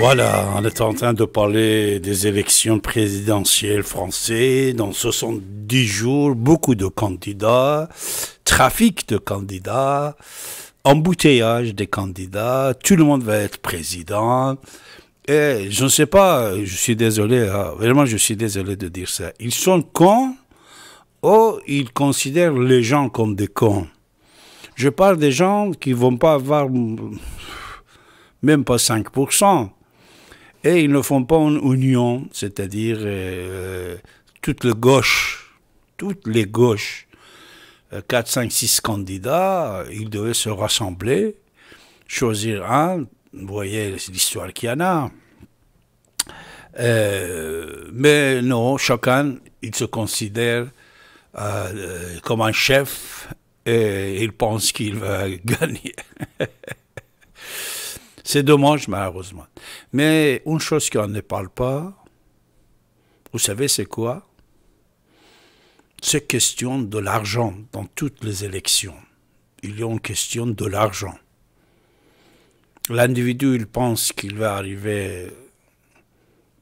Voilà, on est en train de parler des élections présidentielles françaises. Dans 70 jours, beaucoup de candidats, trafic de candidats, embouteillage des candidats, tout le monde va être président. Et je ne sais pas, je suis désolé, ah, vraiment je suis désolé de dire ça. Ils sont cons ou ils considèrent les gens comme des cons. Je parle des gens qui vont pas avoir même pas 5%. Et ils ne font pas une union, c'est-à-dire euh, toute la gauche, toutes les gauches, 4, 5, 6 candidats, euh, ils devaient se rassembler, choisir un, vous voyez l'histoire qu'il y en a. Euh, mais non, chacun, il se considère comme un chef et il pense qu'il va gagner. C'est dommage, malheureusement. Mais une chose qu'on ne parle pas, vous savez, c'est quoi C'est question de l'argent dans toutes les élections. Il y a une question de l'argent. L'individu, il pense qu'il va arriver,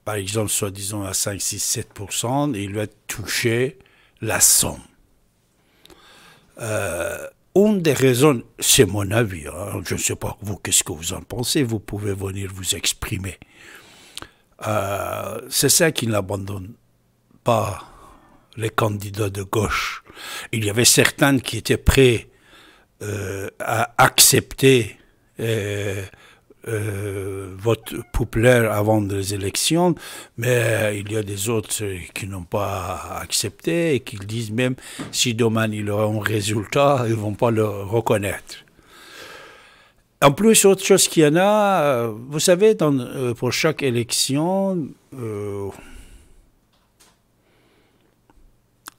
par exemple, soi-disant à 5, 6, 7%, et il va toucher la somme. Euh, une des raisons, c'est mon avis, hein, je ne sais pas vous, qu'est-ce que vous en pensez, vous pouvez venir vous exprimer. Euh, c'est ça qui n'abandonne pas les candidats de gauche. Il y avait certains qui étaient prêts euh, à accepter euh, euh, vote populaire avant les élections, mais il y a des autres qui n'ont pas accepté et qui disent même si demain il aura un résultat, ils ne vont pas le reconnaître. En plus, autre chose qu'il y en a, euh, vous savez, euh, pour chaque élection,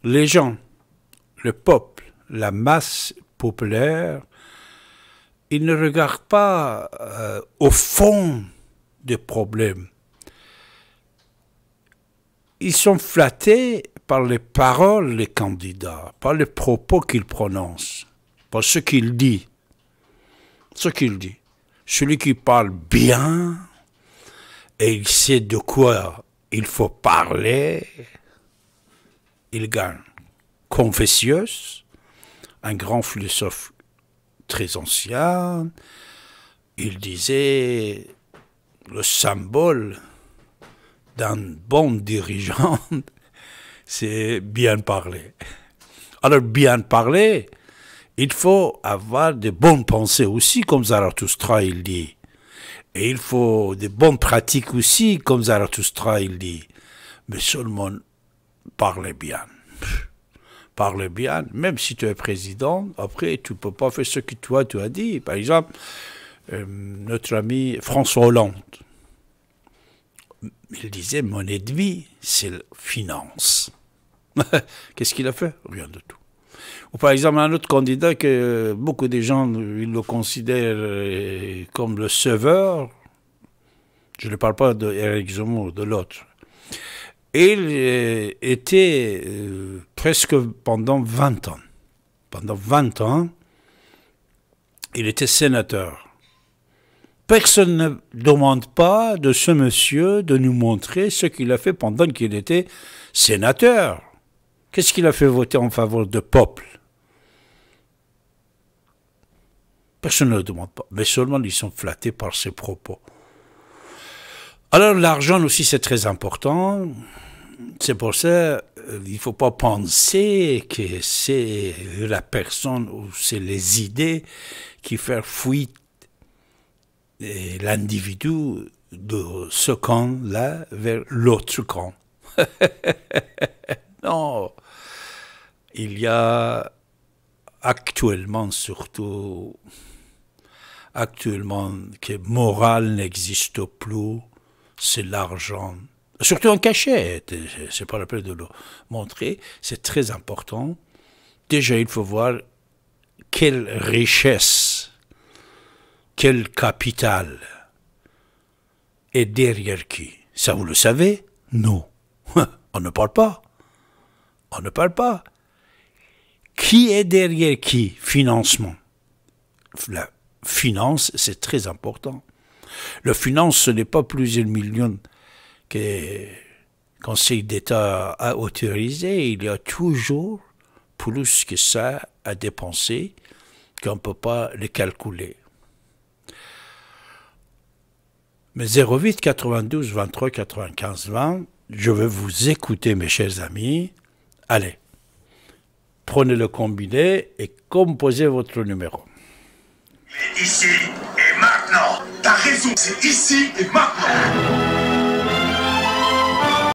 les gens, le peuple, la masse populaire ils ne regardent pas euh, au fond des problèmes. Ils sont flattés par les paroles des candidats, par les propos qu'ils prononcent, par ce qu'ils disent. Ce qu'ils disent. Celui qui parle bien et il sait de quoi il faut parler, il gagne. Confucius, un grand philosophe très ancien, il disait le symbole d'un bon dirigeant, c'est bien parler. Alors bien parler, il faut avoir de bonnes pensées aussi, comme Zarathustra il dit. Et il faut de bonnes pratiques aussi, comme Zarathustra il dit. Mais seulement parler bien par bien, même si tu es président, après, tu ne peux pas faire ce que toi, tu as dit. Par exemple, euh, notre ami François Hollande, il disait, mon ennemi, c'est la finance. Qu'est-ce qu'il a fait Rien de tout. Ou par exemple, un autre candidat que beaucoup de gens ils le considèrent euh, comme le sauveur, je ne parle pas Eric Zemmour, de l'autre, il euh, était presque pendant 20 ans. Pendant 20 ans, il était sénateur. Personne ne demande pas de ce monsieur de nous montrer ce qu'il a fait pendant qu'il était sénateur. Qu'est-ce qu'il a fait voter en faveur du peuple Personne ne le demande pas, mais seulement ils sont flattés par ses propos. Alors l'argent aussi c'est très important. C'est pour ça euh, il ne faut pas penser que c'est la personne ou c'est les idées qui font fuite euh, l'individu de ce camp-là vers l'autre camp. non, il y a actuellement surtout, actuellement que morale n'existe plus, c'est l'argent surtout en cachet, c'est pas la peine de le montrer, c'est très important. Déjà, il faut voir quelle richesse, quel capital est derrière qui. Ça, vous le savez Non. On ne parle pas. On ne parle pas. Qui est derrière qui Financement. La finance, c'est très important. La finance, ce n'est pas plusieurs millions que le Conseil d'État a autorisé, il y a toujours plus que ça à dépenser qu'on ne peut pas le calculer. Mais 08 92 23 95 20, je veux vous écouter, mes chers amis. Allez, prenez le combiné et composez votre numéro. Ici et maintenant, t'as raison, c'est ici et maintenant.